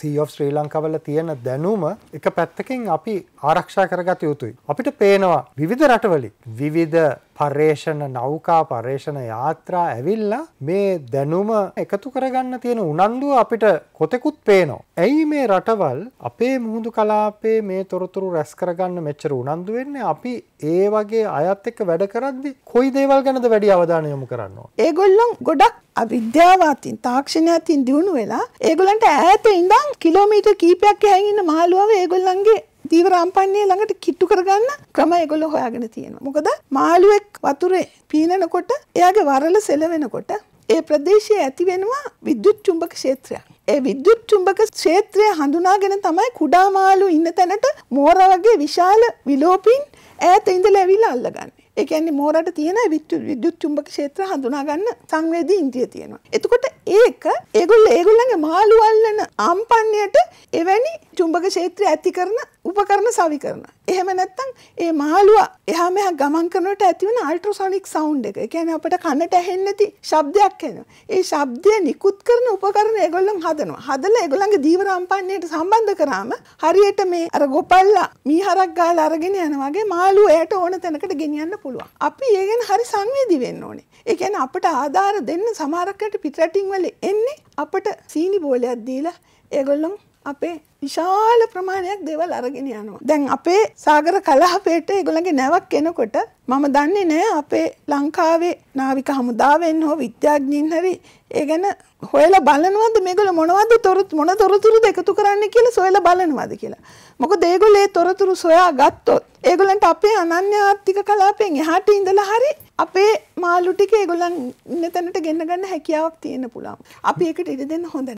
සීෝ ශ්‍රී ලංකාවල තියෙන දැනුම එක පැත්තකින් අපි ආරක්ෂා කරගත යුතුයි. අපිට පේනවා විවිධ රටවලි විවිධ පර්යේෂණ නෞකා පර්යේෂණ යාත්‍රා ඇවිල්ලා මේ දැනුම එකතු කරගන්න තියෙන උනන්දුව අපිට කොතෙකුත් පේනවා. ඇයි මේ රටවල් අපේ මුහුදු කලාපේ මේ තොරතුරු රැස් කරගන්න මෙච්චර උනන්දු වෙන්නේ අපි ඒ වගේ අයත් එක්ක වැඩ කරද්දි කොයි දේවල් ගැනද වැඩි අවධානය යොමු කරනවා. ඒගොල්ලොන් ගොඩක් අවිද්‍යාව අතින් තාක්ෂණය අතින් දියුණු වෙලා ඒගොල්ලන්ට ඈත ඉඳන් කිලෝමීටර් කීපයක් ඇහින් ඉන්න මහලුවව ඒගොල්ලන්ගේ දීවරාම්පන්නේ ළඟට කිට්ටු කරගන්න ක්‍රම ඒගොල්ලෝ හොයාගෙන තියෙනවා. මොකද මාළුවෙක් වතුරේ පීනනකොට එයාගේ වරල සෙලවෙනකොට ඒ ප්‍රදේශයේ ඇති වෙනවා විද්‍යුත් චුම්බක ක්ෂේත්‍රයක්. ඒ විද්‍යුත් චුම්බක ක්ෂේත්‍රය හඳුනාගෙන තමයි කුඩා මාළු ඉන්න තැනට මෝර වගේ විශාල විලෝපින් ඈත ඉඳලා ඇවිල්ලා අල්ලගන්නේ. ඒ කියන්නේ මෝරට තියෙන විද්‍යුත් චුම්බක ක්ෂේත්‍ර හඳුනා ගන්න සංවේදී ඉන්ද්‍රිය තියෙනවා. එතකොට ඒක ඒගොල්ලෝ ඒගොල්ලන්ගේ මාළු අල්ලන ආම්පන්නයට එවැනි චුම්බක ක්ෂේත්‍රය ඇති කරන උපකරණ සවි කරන. එහෙම නැත්තම් ඒ මහලුව එහා මෙහා ගමන් කරනකොට ඇතිවන අල්ට්‍රාසොනික් සවුන්ඩ් එක. ඒ කියන්නේ අපිට කනට ඇහෙන්නේ නැති ශබ්දයක් එනවා. ඒ ශබ්දය නිකුත් කරන උපකරණ ඒගොල්ලන් හදනවා. හදලා ඒගොල්ලන්ගේ දීව රම්පන්නයට සම්බන්ධ කරාම හරියට මේ අර ගොපල්ලා මීහරක් ගාලා අරගෙන යන වගේ මාළුව එයට ඕන තැනකට ගෙනියන්න පුළුවන්. අපි ඒ ගැන හරි සංවේදී වෙන්න ඕනේ. ඒ කියන්නේ අපිට ආධාර දෙන්න සමහරකට පිටරටින් වල එන්නේ අපිට සීනි බෝලයක් දීලා ඒගොල්ලන් අපේ විශාල ප්‍රමාණයක් දේවල් අරගෙන යනවා. දැන් අපේ සාගර කලාපයට ඒගොල්ලන්ගේ නැවක් එනකොට මම දන්නේ නෑ අපේ ලංකාවේ නාවික හමුදාවෙන් හෝ විද්‍යාඥයින් හරි ඒ ගැන හොයලා බලනවද මේගොල්ලෝ මොනවද තොරතුරු මොන තොරතුරුද එකතු කරන්න කියලා සොයලා බලනවද කියලා. මොකද ඒගොල්ලෝ ඒ තොරතුරු සොයා ගත්තොත් ඒගොල්ලන්ට අපේ අනන්‍ය ආර්ථික කලාපයෙන් එහාට ඉඳලා හරි අපේ මාළු ටික ඒගොල්ලන් ඉන්න තැනට ගෙන්න ගන්න හැකියාවක් තියෙන්න පුළුවන්. අපි ඒකට ඉඩ දෙන්න හොඳ